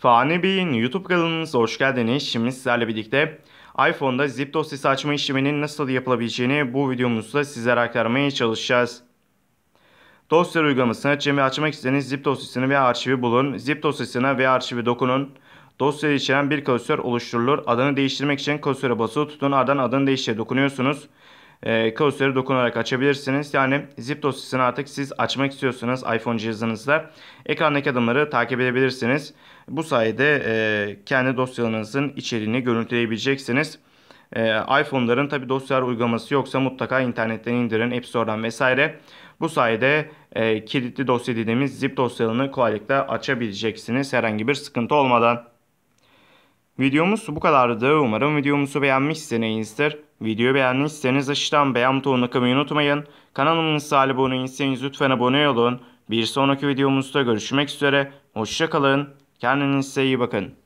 Fani Bey'in YouTube kanalınıza hoş geldiniz. Şimdi sizlerle birlikte iPhone'da zip dosyası açma işleminin nasıl yapılabileceğini bu videomuzda sizlere aktarmaya çalışacağız. Dosya uygulamasını açın ve açmak istediğiniz zip dosyasını veya arşivi bulun. Zip dosyasına veya arşivi dokunun. Dosyayı içeren bir klasör oluşturulur. Adını değiştirmek için klasöre basılı tutun. Ardından adını değiştir dokunuyorsunuz e, ee, kavisleri dokunarak açabilirsiniz. Yani zip dosyasını artık siz açmak istiyorsanız iPhone cihazınızla ekrandaki adımları takip edebilirsiniz. Bu sayede e, kendi dosyalarınızın içeriğini görüntüleyebileceksiniz. E, iPhone'ların tabi dosyalar uygulaması yoksa mutlaka internetten indirin, App Store'dan vesaire. Bu sayede e, kilitli dosya dediğimiz zip dosyalarını kolaylıkla açabileceksiniz herhangi bir sıkıntı olmadan. Videomuz bu kadardı. Umarım videomuzu beğenmişsinizdir. Videoyu beğenmişseniz aşağıdan beğen butonuna kımayı unutmayın. Kanalımıza abone değilseniz lütfen abone olun. Bir sonraki videomuzda görüşmek üzere. Hoşçakalın. Kendinize iyi bakın.